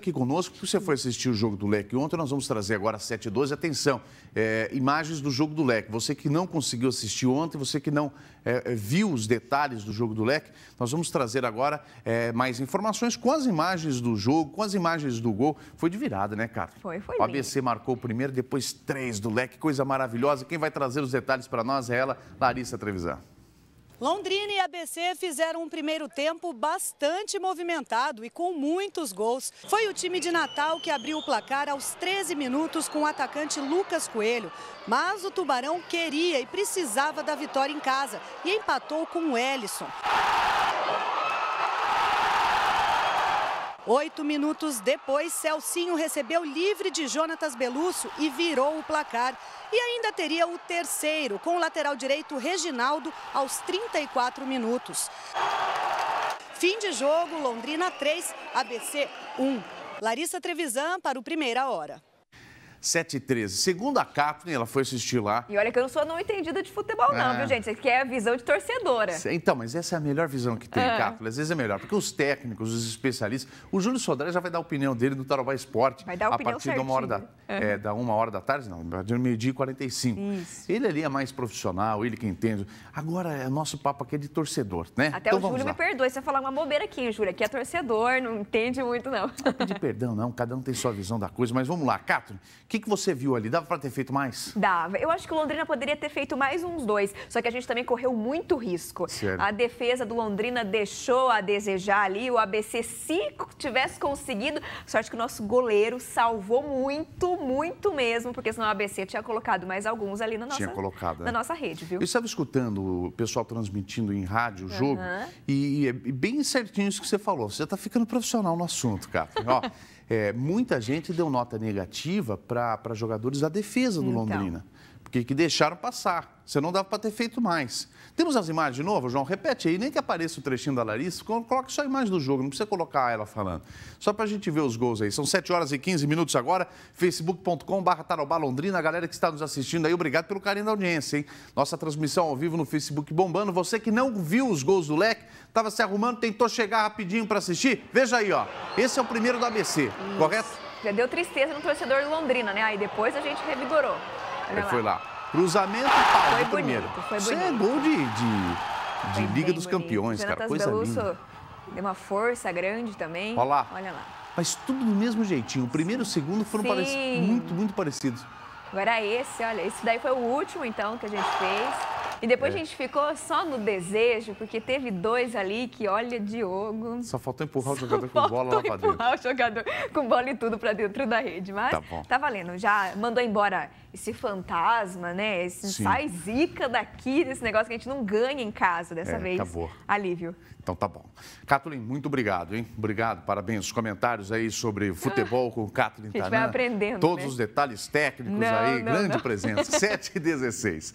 aqui conosco, se você for assistir o jogo do Leque ontem, nós vamos trazer agora às 7 12 atenção, é, imagens do jogo do Leque. Você que não conseguiu assistir ontem, você que não é, é, viu os detalhes do jogo do Leque, nós vamos trazer agora é, mais informações com as imagens do jogo, com as imagens do gol. Foi de virada, né, cara? Foi, foi. O ABC lindo. marcou o primeiro, depois três do Leque, coisa maravilhosa. Quem vai trazer os detalhes para nós é ela, Larissa Trevisan. Londrina e ABC fizeram um primeiro tempo bastante movimentado e com muitos gols. Foi o time de Natal que abriu o placar aos 13 minutos com o atacante Lucas Coelho. Mas o Tubarão queria e precisava da vitória em casa e empatou com o Ellison. Oito minutos depois, Celcinho recebeu livre de Jonatas Belusso e virou o placar. E ainda teria o terceiro, com o lateral direito Reginaldo, aos 34 minutos. Fim de jogo, Londrina 3, ABC 1. Larissa Trevisan para o Primeira Hora. 7 e 13. Segundo a Kathleen, ela foi assistir lá. E olha que eu não sou não entendida de futebol, não, é. viu, gente? Isso aqui é a visão de torcedora. Então, mas essa é a melhor visão que tem, é. Às vezes é melhor, porque os técnicos, os especialistas. O Júlio Sodré já vai dar a opinião dele no Tarobá Esporte. Vai dar a, a opinião A partir de uma hora da, é. da uma hora da tarde, não, de meio-dia e 45. Isso. Ele ali é mais profissional, ele que entende. Agora, é nosso papo aqui é de torcedor, né? Até então, o Júlio me perdoe se eu falar uma bobeira aqui, Júlio. Aqui é torcedor, não entende muito, não. Não pedir perdão, não. Cada um tem sua visão da coisa. Mas vamos lá, Kathleen que, que você viu ali? Dava para ter feito mais? Dava. Eu acho que o Londrina poderia ter feito mais uns dois, só que a gente também correu muito risco. Sério? A defesa do Londrina deixou a desejar ali. O ABC, se tivesse conseguido, sorte que o nosso goleiro salvou muito, muito mesmo, porque senão o ABC tinha colocado mais alguns ali na nossa, tinha colocado, na é. nossa rede, viu? Eu estava escutando o pessoal transmitindo em rádio o jogo uhum. e, e é bem certinho isso que você falou. Você está ficando profissional no assunto, cara. Ó. É, muita gente deu nota negativa para jogadores da defesa do então. Londrina porque que deixaram passar. Você não dava para ter feito mais. Temos as imagens de novo, João? Repete aí, nem que apareça o trechinho da Larissa, coloque só a imagem do jogo, não precisa colocar ela falando. Só para a gente ver os gols aí. São 7 horas e 15 minutos agora, facebook.com.br Tarobá Londrina. A galera que está nos assistindo aí, obrigado pelo carinho da audiência, hein? Nossa transmissão ao vivo no Facebook bombando. Você que não viu os gols do Leque, estava se arrumando, tentou chegar rapidinho para assistir, veja aí, ó. Esse é o primeiro do ABC, Isso. correto? Já deu tristeza no torcedor de Londrina, né? Aí depois a gente revigorou. Ele foi lá. Cruzamento, pau, foi primeiro. Bonito, Isso é gol de, de, de Liga dos bonito. Campeões, Jonatas cara. Coisa Belusso linda. Deu uma força grande também. Olha lá. Olha lá. Mas tudo do mesmo jeitinho. O primeiro e o segundo foram parec... muito, muito parecidos. Agora é esse, olha, esse daí foi o último, então, que a gente fez. E depois é. a gente ficou só no desejo, porque teve dois ali que, olha, Diogo... Só faltou empurrar o jogador com bola lá pra dentro. empurrar o jogador com bola e tudo pra dentro da rede, mas tá, bom. tá valendo. Já mandou embora esse fantasma, né? Esse sai zica daqui, desse negócio que a gente não ganha em casa dessa é, vez. Acabou. Alívio. Então tá bom. Kathleen, muito obrigado, hein? Obrigado, parabéns. Os comentários aí sobre futebol com Kathleen Taran. A gente tá, vai né? aprendendo. Todos né? os detalhes técnicos não, aí, não, grande não. presença. 7 e 16.